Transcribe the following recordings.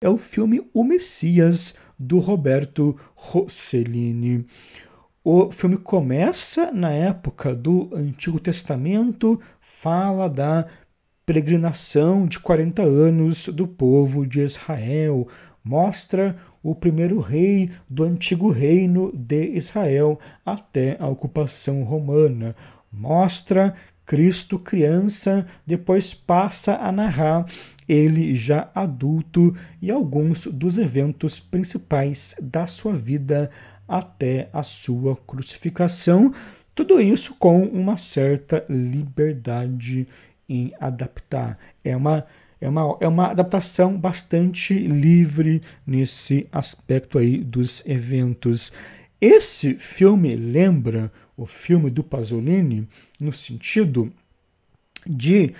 é o filme O Messias, do Roberto Rossellini. O filme começa na época do Antigo Testamento, fala da peregrinação de 40 anos do povo de Israel, mostra o primeiro rei do antigo reino de Israel até a ocupação romana, mostra Cristo criança, depois passa a narrar ele já adulto e alguns dos eventos principais da sua vida até a sua crucificação. Tudo isso com uma certa liberdade em adaptar. É uma, é uma, é uma adaptação bastante livre nesse aspecto aí dos eventos. Esse filme lembra o filme do Pasolini no sentido de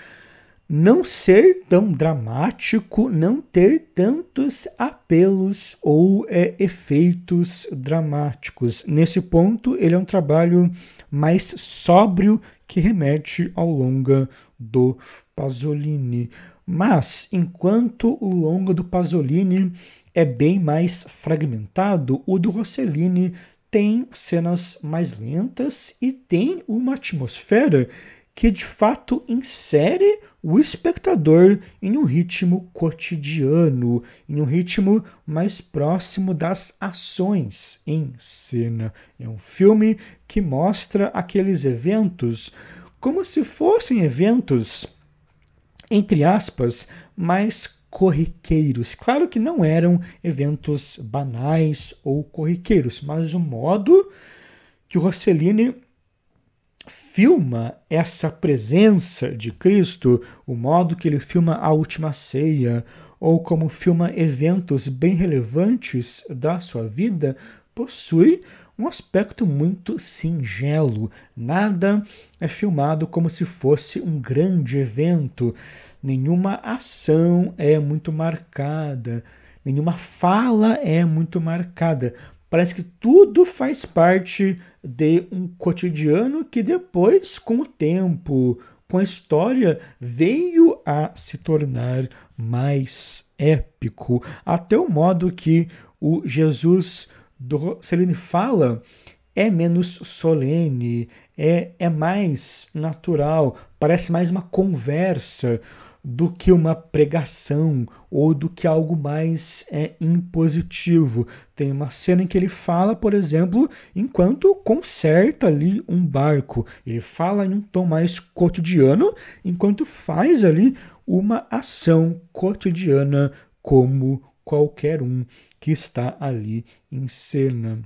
não ser tão dramático, não ter tantos apelos ou é, efeitos dramáticos. Nesse ponto, ele é um trabalho mais sóbrio que remete ao longa do Pasolini. Mas, enquanto o longa do Pasolini é bem mais fragmentado, o do Rossellini tem cenas mais lentas e tem uma atmosfera que de fato insere o espectador em um ritmo cotidiano, em um ritmo mais próximo das ações em cena. É um filme que mostra aqueles eventos como se fossem eventos, entre aspas, mais corriqueiros. Claro que não eram eventos banais ou corriqueiros, mas o modo que Rossellini filma essa presença de Cristo, o modo que ele filma a última ceia, ou como filma eventos bem relevantes da sua vida, possui um aspecto muito singelo. Nada é filmado como se fosse um grande evento. Nenhuma ação é muito marcada. Nenhuma fala é muito marcada. Parece que tudo faz parte de um cotidiano que depois, com o tempo, com a história, veio a se tornar mais épico, até o modo que o Jesus do Celine fala é menos solene, é, é mais natural, parece mais uma conversa do que uma pregação ou do que algo mais é, impositivo. Tem uma cena em que ele fala, por exemplo, enquanto conserta ali um barco. Ele fala em um tom mais cotidiano, enquanto faz ali uma ação cotidiana como qualquer um que está ali em cena.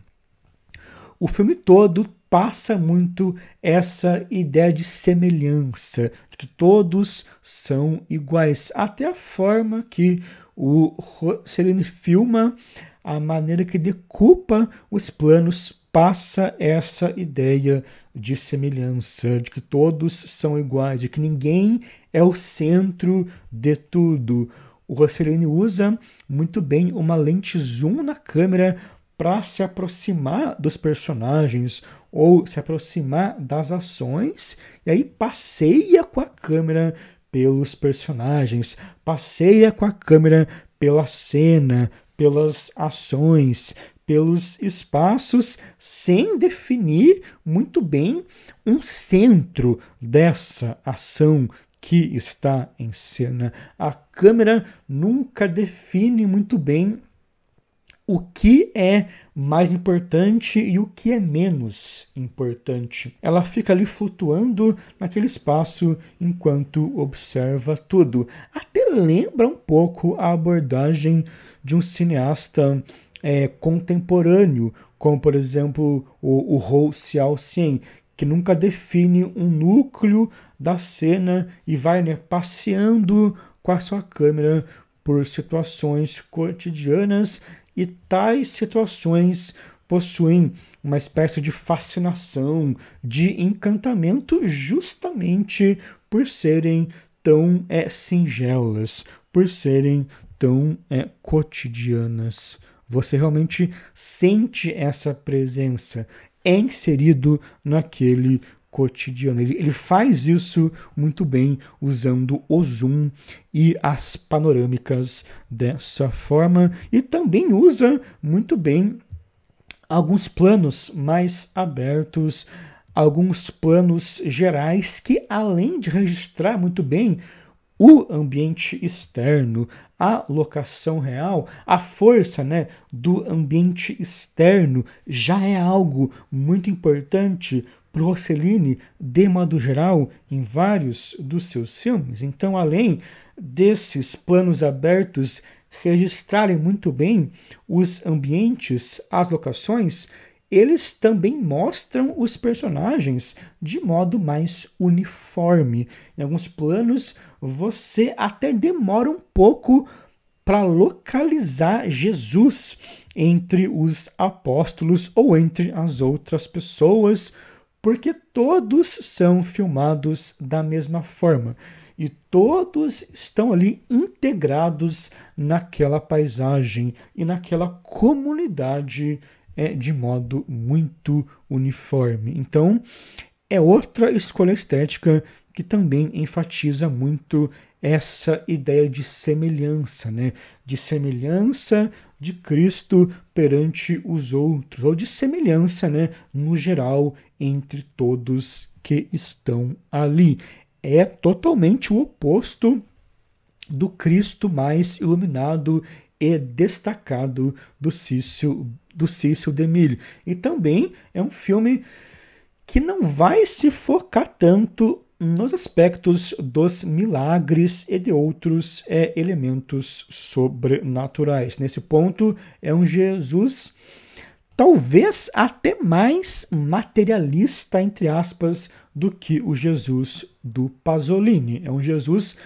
O filme todo passa muito essa ideia de semelhança, de que todos são iguais, até a forma que o Celine filma, a maneira que decupa os planos passa essa ideia de semelhança, de que todos são iguais, de que ninguém é o centro de tudo. O Rossellini usa muito bem uma lente zoom na câmera para se aproximar dos personagens ou se aproximar das ações e aí passeia com a câmera pelos personagens, passeia com a câmera pela cena, pelas ações, pelos espaços, sem definir muito bem um centro dessa ação que está em cena. A câmera nunca define muito bem o que é mais importante e o que é menos importante. Ela fica ali flutuando naquele espaço enquanto observa tudo. Até lembra um pouco a abordagem de um cineasta é, contemporâneo, como por exemplo o, o xiao Hsien que nunca define um núcleo da cena e vai né, passeando com a sua câmera por situações cotidianas e tais situações possuem uma espécie de fascinação, de encantamento, justamente por serem tão é, singelas, por serem tão é, cotidianas. Você realmente sente essa presença, é inserido naquele cotidiano. Ele, ele faz isso muito bem usando o zoom e as panorâmicas dessa forma e também usa muito bem alguns planos mais abertos, alguns planos gerais que além de registrar muito bem o ambiente externo, a locação real, a força né, do ambiente externo já é algo muito importante para Rossellini, de modo geral, em vários dos seus filmes. Então, além desses planos abertos registrarem muito bem os ambientes, as locações, eles também mostram os personagens de modo mais uniforme. Em alguns planos, você até demora um pouco para localizar Jesus entre os apóstolos ou entre as outras pessoas, porque todos são filmados da mesma forma e todos estão ali integrados naquela paisagem e naquela comunidade é, de modo muito uniforme. Então, é outra escolha estética que também enfatiza muito essa ideia de semelhança, né? De semelhança de Cristo perante os outros, ou de semelhança, né, no geral, entre todos que estão ali. É totalmente o oposto do Cristo mais iluminado e destacado do Cício, do Cício Demilio. E também é um filme que não vai se focar tanto nos aspectos dos milagres e de outros é, elementos sobrenaturais. Nesse ponto, é um Jesus talvez até mais materialista, entre aspas, do que o Jesus do Pasolini. É um Jesus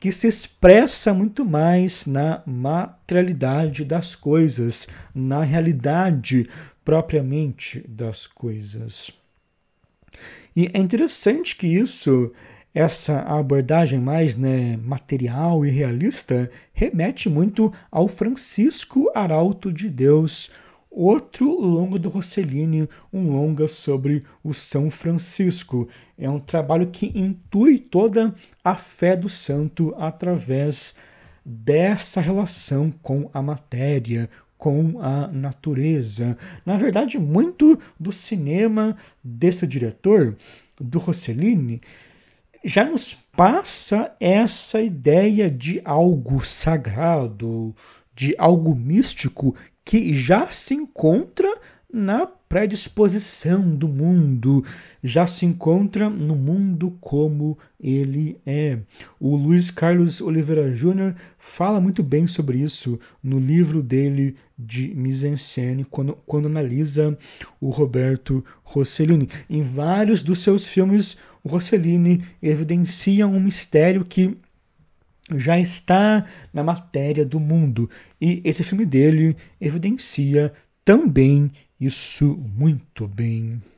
que se expressa muito mais na materialidade das coisas, na realidade propriamente das coisas. E é interessante que isso, essa abordagem mais né, material e realista, remete muito ao Francisco Arauto de Deus, Outro longa do Rossellini, um longa sobre o São Francisco. É um trabalho que intui toda a fé do santo através dessa relação com a matéria, com a natureza. Na verdade, muito do cinema desse diretor, do Rossellini, já nos passa essa ideia de algo sagrado, de algo místico que já se encontra na predisposição do mundo, já se encontra no mundo como ele é. O Luiz Carlos Oliveira Júnior fala muito bem sobre isso no livro dele de mise-en-scène, quando, quando analisa o Roberto Rossellini. Em vários dos seus filmes, o Rossellini evidencia um mistério que já está na matéria do mundo. E esse filme dele evidencia também isso muito bem.